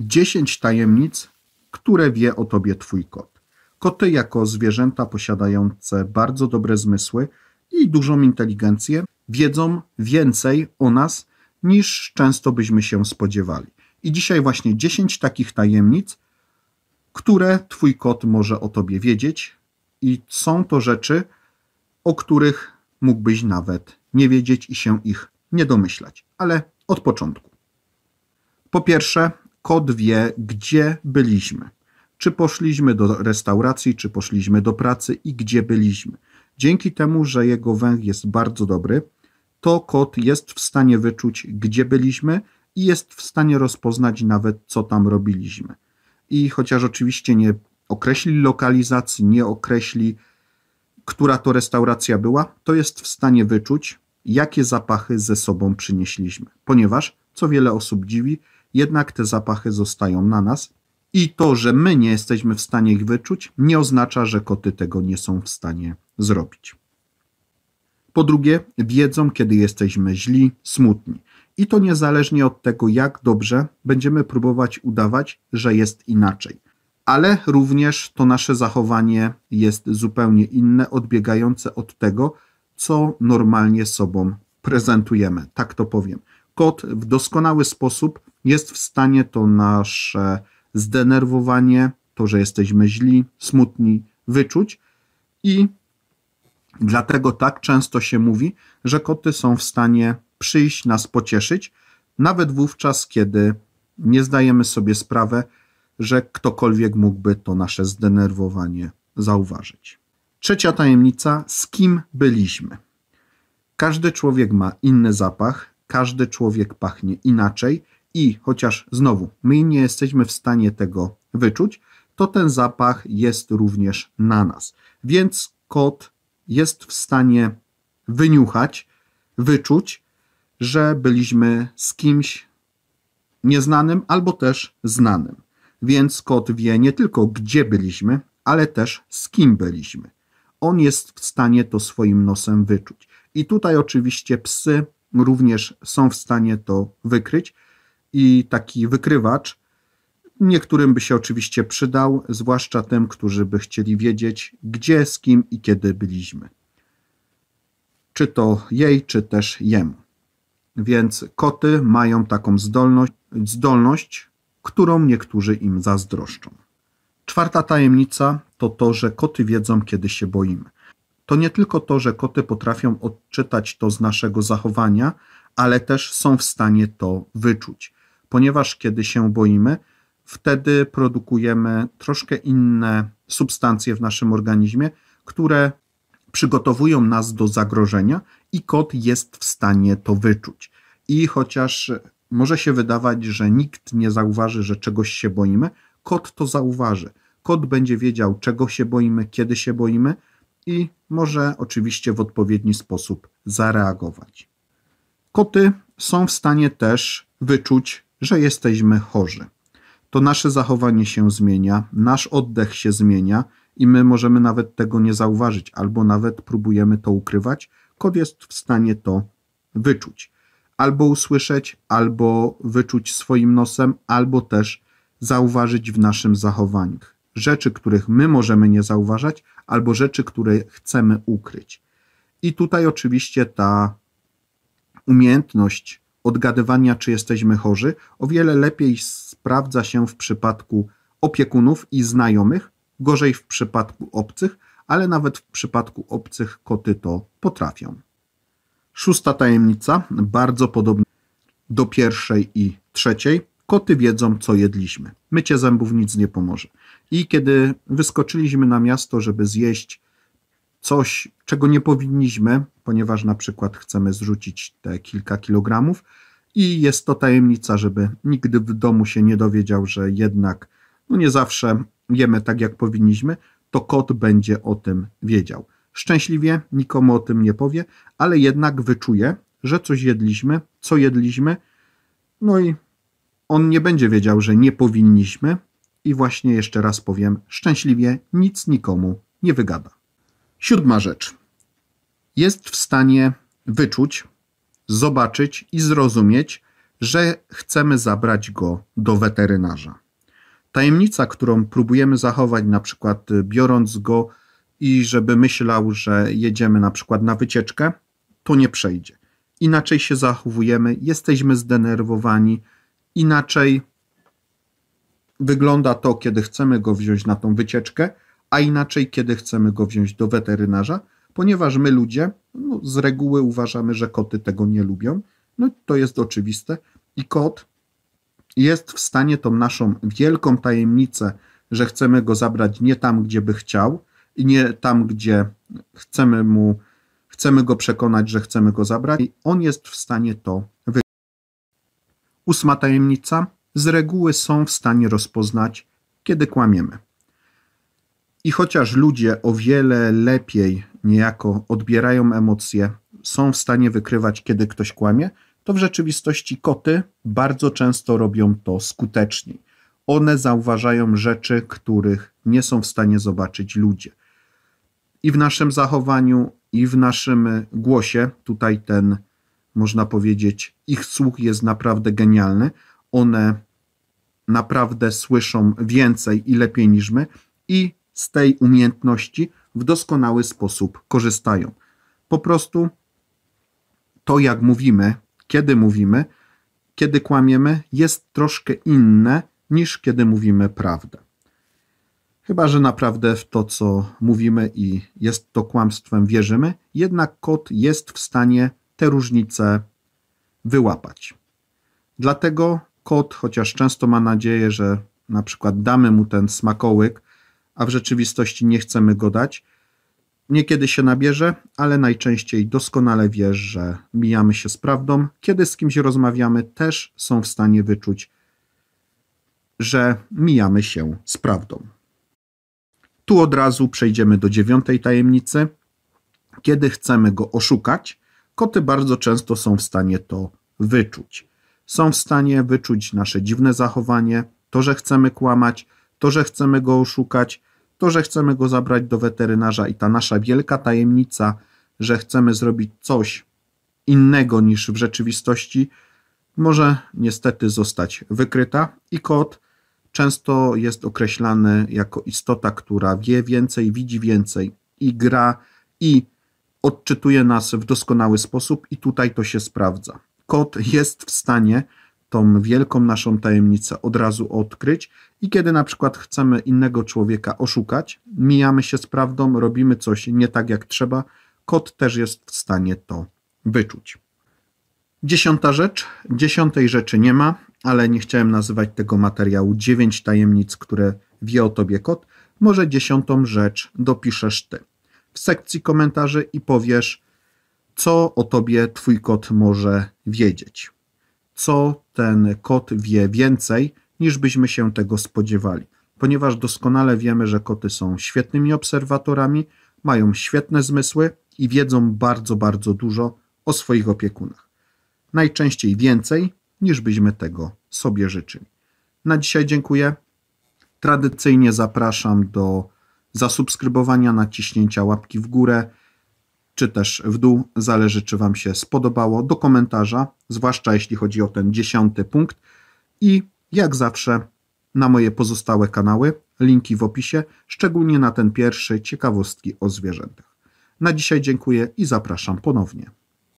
dziesięć tajemnic, które wie o tobie twój kot. Koty jako zwierzęta posiadające bardzo dobre zmysły i dużą inteligencję wiedzą więcej o nas niż często byśmy się spodziewali. I dzisiaj właśnie dziesięć takich tajemnic, które twój kot może o tobie wiedzieć i są to rzeczy, o których mógłbyś nawet nie wiedzieć i się ich nie domyślać. Ale od początku. Po pierwsze, Kod wie, gdzie byliśmy. Czy poszliśmy do restauracji, czy poszliśmy do pracy i gdzie byliśmy. Dzięki temu, że jego węch jest bardzo dobry, to kot jest w stanie wyczuć, gdzie byliśmy i jest w stanie rozpoznać nawet, co tam robiliśmy. I chociaż oczywiście nie określi lokalizacji, nie określi, która to restauracja była, to jest w stanie wyczuć, jakie zapachy ze sobą przynieśliśmy. Ponieważ, co wiele osób dziwi, jednak te zapachy zostają na nas i to, że my nie jesteśmy w stanie ich wyczuć, nie oznacza, że koty tego nie są w stanie zrobić. Po drugie, wiedzą, kiedy jesteśmy źli, smutni. I to niezależnie od tego, jak dobrze będziemy próbować udawać, że jest inaczej. Ale również to nasze zachowanie jest zupełnie inne, odbiegające od tego, co normalnie sobą prezentujemy. Tak to powiem. Kot w doskonały sposób jest w stanie to nasze zdenerwowanie, to, że jesteśmy źli, smutni, wyczuć i dlatego tak często się mówi, że koty są w stanie przyjść nas pocieszyć, nawet wówczas, kiedy nie zdajemy sobie sprawy, że ktokolwiek mógłby to nasze zdenerwowanie zauważyć. Trzecia tajemnica: z kim byliśmy? Każdy człowiek ma inny zapach, każdy człowiek pachnie inaczej i chociaż znowu my nie jesteśmy w stanie tego wyczuć, to ten zapach jest również na nas. Więc kot jest w stanie wyniuchać, wyczuć, że byliśmy z kimś nieznanym albo też znanym. Więc kot wie nie tylko gdzie byliśmy, ale też z kim byliśmy. On jest w stanie to swoim nosem wyczuć. I tutaj oczywiście psy również są w stanie to wykryć, i taki wykrywacz. Niektórym by się oczywiście przydał, zwłaszcza tym, którzy by chcieli wiedzieć, gdzie, z kim i kiedy byliśmy. Czy to jej, czy też jemu. Więc koty mają taką zdolność, zdolność którą niektórzy im zazdroszczą. Czwarta tajemnica to to, że koty wiedzą, kiedy się boimy. To nie tylko to, że koty potrafią odczytać to z naszego zachowania, ale też są w stanie to wyczuć ponieważ kiedy się boimy, wtedy produkujemy troszkę inne substancje w naszym organizmie, które przygotowują nas do zagrożenia i kot jest w stanie to wyczuć. I chociaż może się wydawać, że nikt nie zauważy, że czegoś się boimy, kot to zauważy. Kot będzie wiedział, czego się boimy, kiedy się boimy i może oczywiście w odpowiedni sposób zareagować. Koty są w stanie też wyczuć że jesteśmy chorzy. To nasze zachowanie się zmienia, nasz oddech się zmienia i my możemy nawet tego nie zauważyć, albo nawet próbujemy to ukrywać. Kot jest w stanie to wyczuć. Albo usłyszeć, albo wyczuć swoim nosem, albo też zauważyć w naszym zachowaniu. Rzeczy, których my możemy nie zauważać, albo rzeczy, które chcemy ukryć. I tutaj oczywiście ta umiejętność odgadywania, czy jesteśmy chorzy, o wiele lepiej sprawdza się w przypadku opiekunów i znajomych, gorzej w przypadku obcych, ale nawet w przypadku obcych koty to potrafią. Szósta tajemnica, bardzo podobna do pierwszej i trzeciej. Koty wiedzą, co jedliśmy. Mycie zębów nic nie pomoże. I kiedy wyskoczyliśmy na miasto, żeby zjeść coś, czego nie powinniśmy, ponieważ na przykład chcemy zrzucić te kilka kilogramów i jest to tajemnica, żeby nigdy w domu się nie dowiedział, że jednak no nie zawsze jemy tak, jak powinniśmy, to kot będzie o tym wiedział. Szczęśliwie nikomu o tym nie powie, ale jednak wyczuje, że coś jedliśmy, co jedliśmy, no i on nie będzie wiedział, że nie powinniśmy. I właśnie jeszcze raz powiem, szczęśliwie nic nikomu nie wygada. Siódma rzecz. Jest w stanie wyczuć, zobaczyć i zrozumieć, że chcemy zabrać go do weterynarza. Tajemnica, którą próbujemy zachować, na przykład y, biorąc go i żeby myślał, że jedziemy na przykład na wycieczkę, to nie przejdzie. Inaczej się zachowujemy, jesteśmy zdenerwowani, inaczej wygląda to, kiedy chcemy go wziąć na tą wycieczkę a inaczej kiedy chcemy go wziąć do weterynarza, ponieważ my ludzie no, z reguły uważamy, że koty tego nie lubią. No to jest oczywiste i kot jest w stanie tą naszą wielką tajemnicę, że chcemy go zabrać nie tam, gdzie by chciał i nie tam, gdzie chcemy mu, chcemy go przekonać, że chcemy go zabrać i on jest w stanie to wykonać. Ósma tajemnica. Z reguły są w stanie rozpoznać, kiedy kłamiemy. I chociaż ludzie o wiele lepiej niejako odbierają emocje, są w stanie wykrywać, kiedy ktoś kłamie, to w rzeczywistości koty bardzo często robią to skuteczniej. One zauważają rzeczy, których nie są w stanie zobaczyć ludzie. I w naszym zachowaniu, i w naszym głosie, tutaj ten, można powiedzieć, ich słuch jest naprawdę genialny. One naprawdę słyszą więcej i lepiej niż my, i z tej umiejętności w doskonały sposób korzystają. Po prostu to, jak mówimy, kiedy mówimy, kiedy kłamiemy, jest troszkę inne niż kiedy mówimy prawdę. Chyba, że naprawdę w to, co mówimy i jest to kłamstwem, wierzymy, jednak kot jest w stanie te różnice wyłapać. Dlatego kot, chociaż często ma nadzieję, że na przykład damy mu ten smakołyk, a w rzeczywistości nie chcemy go dać. Niekiedy się nabierze, ale najczęściej doskonale wiesz, że mijamy się z prawdą. Kiedy z kimś rozmawiamy, też są w stanie wyczuć, że mijamy się z prawdą. Tu od razu przejdziemy do dziewiątej tajemnicy. Kiedy chcemy go oszukać, koty bardzo często są w stanie to wyczuć. Są w stanie wyczuć nasze dziwne zachowanie, to, że chcemy kłamać, to, że chcemy go oszukać, to, że chcemy go zabrać do weterynarza i ta nasza wielka tajemnica, że chcemy zrobić coś innego niż w rzeczywistości, może niestety zostać wykryta i kot często jest określany jako istota, która wie więcej, widzi więcej i gra i odczytuje nas w doskonały sposób i tutaj to się sprawdza. Kot jest w stanie tą wielką naszą tajemnicę od razu odkryć i kiedy na przykład chcemy innego człowieka oszukać, mijamy się z prawdą, robimy coś nie tak jak trzeba, kot też jest w stanie to wyczuć. Dziesiąta rzecz. Dziesiątej rzeczy nie ma, ale nie chciałem nazywać tego materiału dziewięć tajemnic, które wie o tobie kot. Może dziesiątą rzecz dopiszesz ty w sekcji komentarzy i powiesz, co o tobie twój kot może wiedzieć. Co ten kot wie więcej niż byśmy się tego spodziewali, ponieważ doskonale wiemy, że koty są świetnymi obserwatorami, mają świetne zmysły i wiedzą bardzo, bardzo dużo o swoich opiekunach. Najczęściej więcej niż byśmy tego sobie życzyli. Na dzisiaj dziękuję. Tradycyjnie zapraszam do zasubskrybowania, naciśnięcia łapki w górę czy też w dół. Zależy, czy Wam się spodobało, do komentarza, zwłaszcza jeśli chodzi o ten dziesiąty punkt. I jak zawsze na moje pozostałe kanały, linki w opisie, szczególnie na ten pierwszy ciekawostki o zwierzętach. Na dzisiaj dziękuję i zapraszam ponownie.